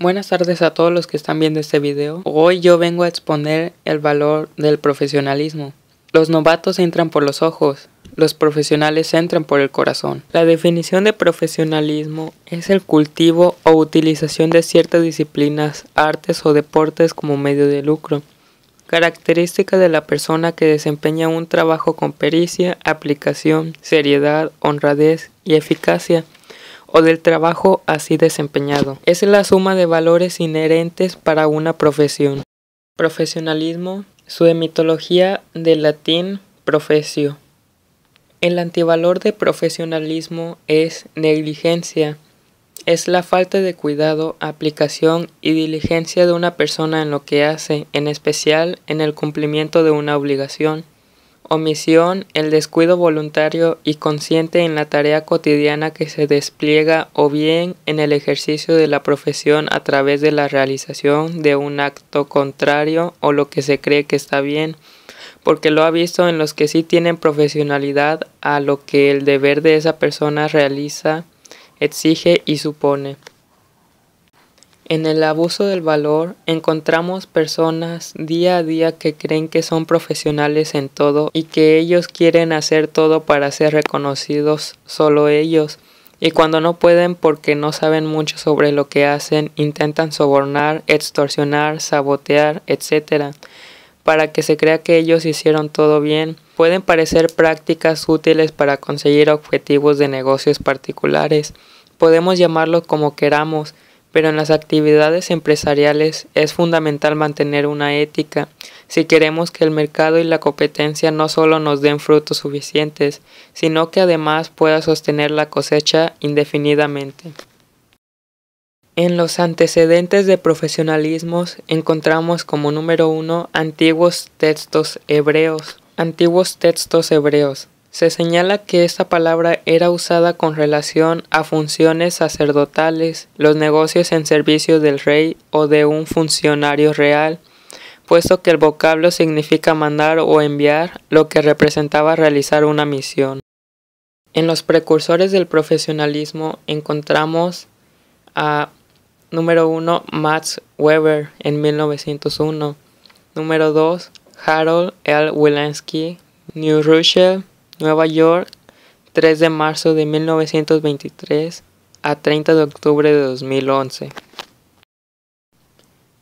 Buenas tardes a todos los que están viendo este video. Hoy yo vengo a exponer el valor del profesionalismo. Los novatos entran por los ojos, los profesionales entran por el corazón. La definición de profesionalismo es el cultivo o utilización de ciertas disciplinas, artes o deportes como medio de lucro. Característica de la persona que desempeña un trabajo con pericia, aplicación, seriedad, honradez y eficacia o del trabajo así desempeñado. Es la suma de valores inherentes para una profesión. Profesionalismo, su emitología del latín profesio. El antivalor de profesionalismo es negligencia. Es la falta de cuidado, aplicación y diligencia de una persona en lo que hace, en especial en el cumplimiento de una obligación omisión, el descuido voluntario y consciente en la tarea cotidiana que se despliega o bien en el ejercicio de la profesión a través de la realización de un acto contrario o lo que se cree que está bien, porque lo ha visto en los que sí tienen profesionalidad a lo que el deber de esa persona realiza, exige y supone. En el abuso del valor encontramos personas día a día que creen que son profesionales en todo y que ellos quieren hacer todo para ser reconocidos solo ellos. Y cuando no pueden porque no saben mucho sobre lo que hacen, intentan sobornar, extorsionar, sabotear, etc. Para que se crea que ellos hicieron todo bien, pueden parecer prácticas útiles para conseguir objetivos de negocios particulares. Podemos llamarlo como queramos, pero en las actividades empresariales es fundamental mantener una ética si queremos que el mercado y la competencia no solo nos den frutos suficientes, sino que además pueda sostener la cosecha indefinidamente. En los antecedentes de profesionalismos encontramos como número uno antiguos textos hebreos. Antiguos textos hebreos. Se señala que esta palabra era usada con relación a funciones sacerdotales, los negocios en servicio del rey o de un funcionario real, puesto que el vocablo significa mandar o enviar, lo que representaba realizar una misión. En los precursores del profesionalismo encontramos a número 1 Max Weber en 1901, número 2 Harold L. Wilensky, New Rochelle Nueva York, 3 de marzo de 1923 a 30 de octubre de 2011.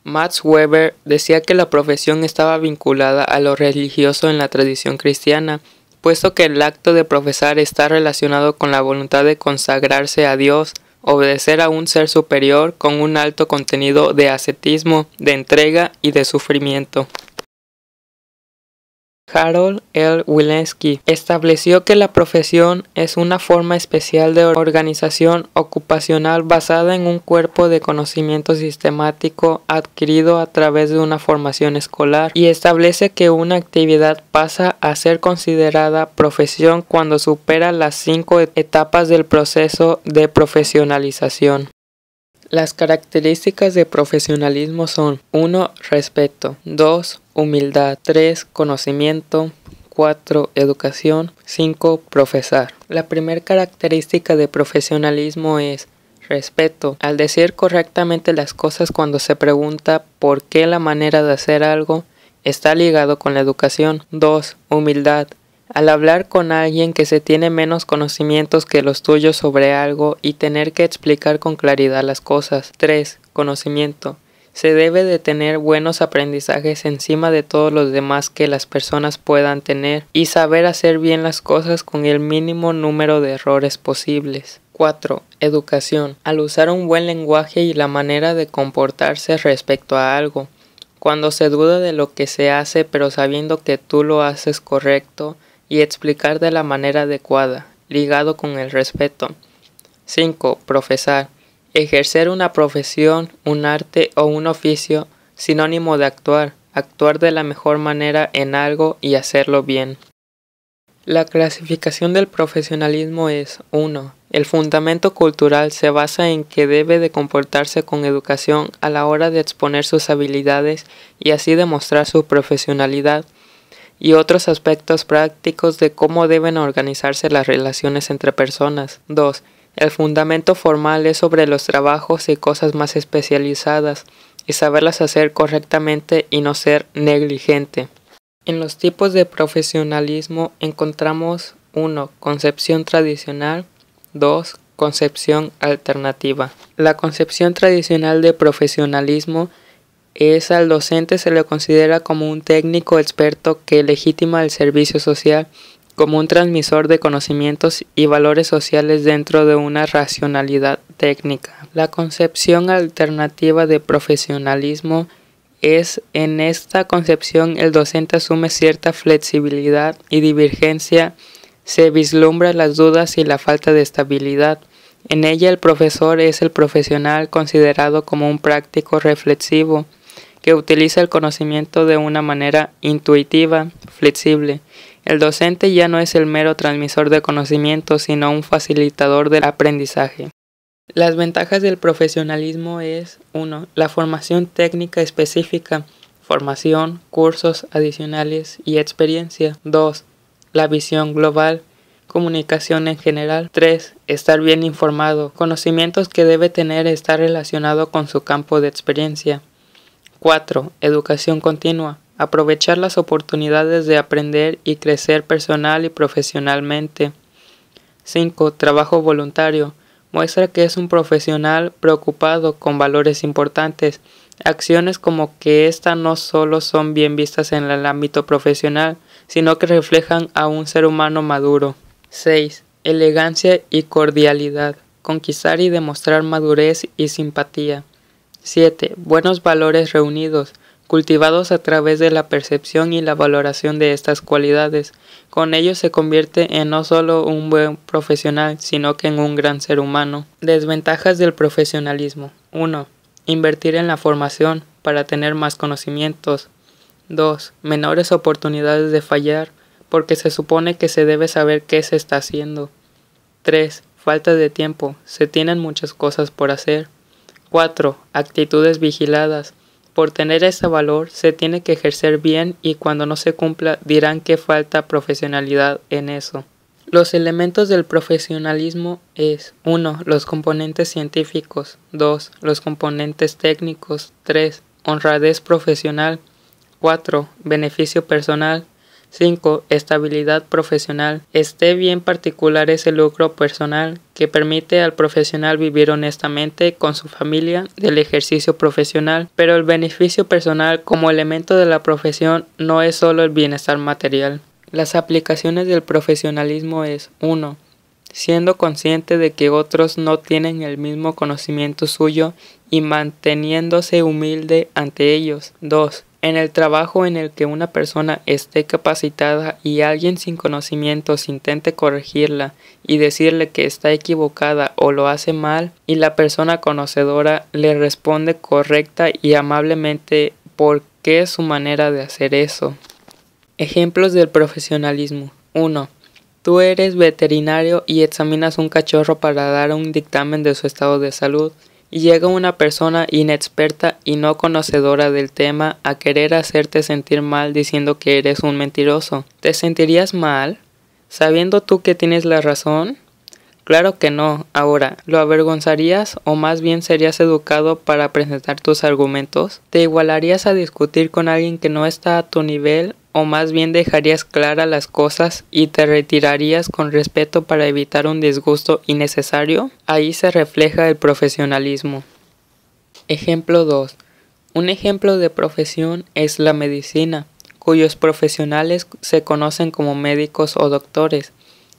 Max Weber decía que la profesión estaba vinculada a lo religioso en la tradición cristiana, puesto que el acto de profesar está relacionado con la voluntad de consagrarse a Dios, obedecer a un ser superior con un alto contenido de ascetismo, de entrega y de sufrimiento. Harold L. Wilensky estableció que la profesión es una forma especial de organización ocupacional basada en un cuerpo de conocimiento sistemático adquirido a través de una formación escolar y establece que una actividad pasa a ser considerada profesión cuando supera las cinco etapas del proceso de profesionalización. Las características de profesionalismo son 1. Respeto 2. Humildad 3. Conocimiento 4. Educación 5. Profesar La primera característica de profesionalismo es respeto. Al decir correctamente las cosas cuando se pregunta por qué la manera de hacer algo está ligado con la educación. 2. Humildad al hablar con alguien que se tiene menos conocimientos que los tuyos sobre algo y tener que explicar con claridad las cosas. 3. Conocimiento. Se debe de tener buenos aprendizajes encima de todos los demás que las personas puedan tener y saber hacer bien las cosas con el mínimo número de errores posibles. 4. Educación. Al usar un buen lenguaje y la manera de comportarse respecto a algo. Cuando se duda de lo que se hace pero sabiendo que tú lo haces correcto, y explicar de la manera adecuada, ligado con el respeto. 5. Profesar. Ejercer una profesión, un arte o un oficio sinónimo de actuar, actuar de la mejor manera en algo y hacerlo bien. La clasificación del profesionalismo es 1. El fundamento cultural se basa en que debe de comportarse con educación a la hora de exponer sus habilidades y así demostrar su profesionalidad y otros aspectos prácticos de cómo deben organizarse las relaciones entre personas. 2. El fundamento formal es sobre los trabajos y cosas más especializadas y saberlas hacer correctamente y no ser negligente. En los tipos de profesionalismo encontramos 1. Concepción tradicional 2. Concepción alternativa. La concepción tradicional de profesionalismo es al docente se le considera como un técnico experto que legitima el servicio social, como un transmisor de conocimientos y valores sociales dentro de una racionalidad técnica. La concepción alternativa de profesionalismo es en esta concepción el docente asume cierta flexibilidad y divergencia, se vislumbra las dudas y la falta de estabilidad. En ella el profesor es el profesional considerado como un práctico reflexivo, que utiliza el conocimiento de una manera intuitiva, flexible. El docente ya no es el mero transmisor de conocimiento, sino un facilitador del aprendizaje. Las ventajas del profesionalismo es 1. La formación técnica específica, formación, cursos adicionales y experiencia. 2. La visión global, comunicación en general. 3. Estar bien informado, conocimientos que debe tener estar relacionado con su campo de experiencia. 4. Educación continua. Aprovechar las oportunidades de aprender y crecer personal y profesionalmente. 5. Trabajo voluntario. Muestra que es un profesional preocupado con valores importantes. Acciones como que ésta no solo son bien vistas en el ámbito profesional, sino que reflejan a un ser humano maduro. 6. Elegancia y cordialidad. Conquistar y demostrar madurez y simpatía. 7. Buenos valores reunidos, cultivados a través de la percepción y la valoración de estas cualidades. Con ello se convierte en no solo un buen profesional, sino que en un gran ser humano. Desventajas del profesionalismo. 1. Invertir en la formación para tener más conocimientos. 2. Menores oportunidades de fallar, porque se supone que se debe saber qué se está haciendo. 3. Falta de tiempo. Se tienen muchas cosas por hacer. 4. Actitudes vigiladas. Por tener ese valor se tiene que ejercer bien y cuando no se cumpla dirán que falta profesionalidad en eso. Los elementos del profesionalismo es 1. Los componentes científicos, 2. Los componentes técnicos, 3. Honradez profesional, 4. Beneficio personal, 5. Estabilidad profesional. Este bien particular es el lucro personal que permite al profesional vivir honestamente con su familia del ejercicio profesional, pero el beneficio personal como elemento de la profesión no es solo el bienestar material. Las aplicaciones del profesionalismo es 1. Siendo consciente de que otros no tienen el mismo conocimiento suyo y manteniéndose humilde ante ellos. 2 en el trabajo en el que una persona esté capacitada y alguien sin conocimientos intente corregirla y decirle que está equivocada o lo hace mal y la persona conocedora le responde correcta y amablemente por qué es su manera de hacer eso. Ejemplos del profesionalismo. 1. Tú eres veterinario y examinas un cachorro para dar un dictamen de su estado de salud llega una persona inexperta y no conocedora del tema a querer hacerte sentir mal diciendo que eres un mentiroso. ¿Te sentirías mal? ¿Sabiendo tú que tienes la razón? Claro que no. Ahora, ¿lo avergonzarías o más bien serías educado para presentar tus argumentos? ¿Te igualarías a discutir con alguien que no está a tu nivel o más bien dejarías claras las cosas y te retirarías con respeto para evitar un disgusto innecesario? Ahí se refleja el profesionalismo. Ejemplo 2. Un ejemplo de profesión es la medicina, cuyos profesionales se conocen como médicos o doctores.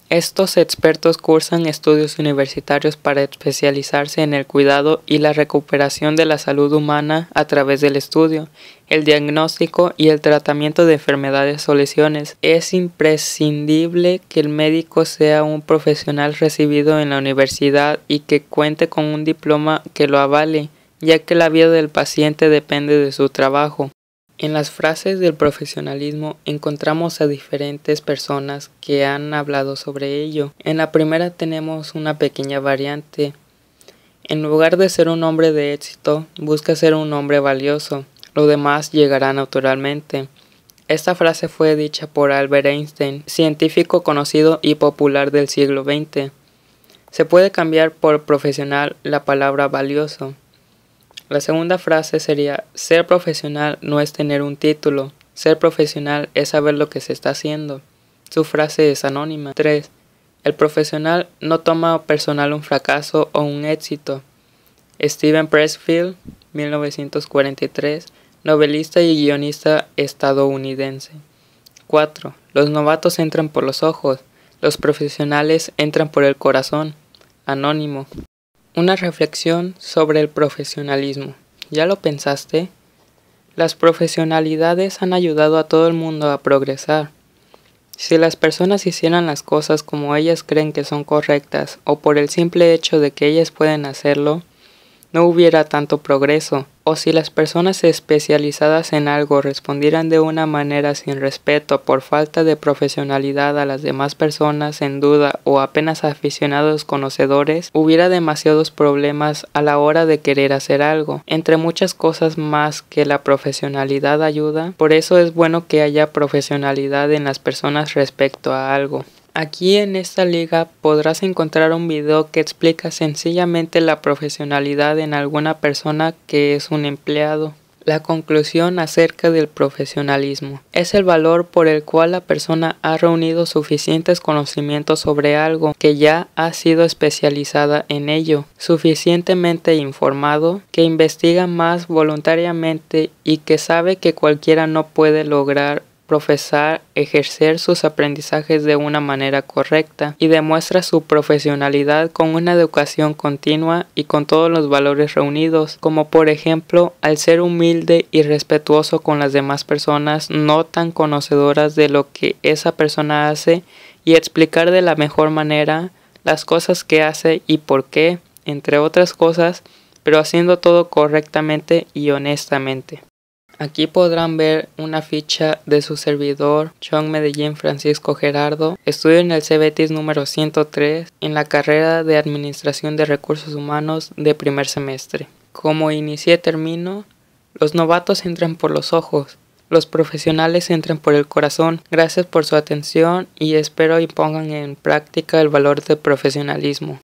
Estos expertos cursan estudios universitarios para especializarse en el cuidado y la recuperación de la salud humana a través del estudio el diagnóstico y el tratamiento de enfermedades o lesiones. Es imprescindible que el médico sea un profesional recibido en la universidad y que cuente con un diploma que lo avale, ya que la vida del paciente depende de su trabajo. En las frases del profesionalismo encontramos a diferentes personas que han hablado sobre ello. En la primera tenemos una pequeña variante. En lugar de ser un hombre de éxito, busca ser un hombre valioso lo demás llegará naturalmente. Esta frase fue dicha por Albert Einstein, científico conocido y popular del siglo XX. Se puede cambiar por profesional la palabra valioso. La segunda frase sería, ser profesional no es tener un título, ser profesional es saber lo que se está haciendo. Su frase es anónima. 3. El profesional no toma personal un fracaso o un éxito. Steven Pressfield, 1943, novelista y guionista estadounidense. 4. Los novatos entran por los ojos, los profesionales entran por el corazón. Anónimo. Una reflexión sobre el profesionalismo. ¿Ya lo pensaste? Las profesionalidades han ayudado a todo el mundo a progresar. Si las personas hicieran las cosas como ellas creen que son correctas o por el simple hecho de que ellas pueden hacerlo, no hubiera tanto progreso, o si las personas especializadas en algo respondieran de una manera sin respeto por falta de profesionalidad a las demás personas en duda o apenas aficionados conocedores, hubiera demasiados problemas a la hora de querer hacer algo, entre muchas cosas más que la profesionalidad ayuda, por eso es bueno que haya profesionalidad en las personas respecto a algo. Aquí en esta liga podrás encontrar un video que explica sencillamente la profesionalidad en alguna persona que es un empleado. La conclusión acerca del profesionalismo es el valor por el cual la persona ha reunido suficientes conocimientos sobre algo que ya ha sido especializada en ello, suficientemente informado, que investiga más voluntariamente y que sabe que cualquiera no puede lograr profesar, ejercer sus aprendizajes de una manera correcta y demuestra su profesionalidad con una educación continua y con todos los valores reunidos, como por ejemplo al ser humilde y respetuoso con las demás personas no tan conocedoras de lo que esa persona hace y explicar de la mejor manera las cosas que hace y por qué, entre otras cosas, pero haciendo todo correctamente y honestamente. Aquí podrán ver una ficha de su servidor, John Medellín Francisco Gerardo. Estudio en el CBTIS número 103 en la carrera de Administración de Recursos Humanos de primer semestre. Como inicié termino, los novatos entran por los ojos, los profesionales entran por el corazón. Gracias por su atención y espero y pongan en práctica el valor del profesionalismo.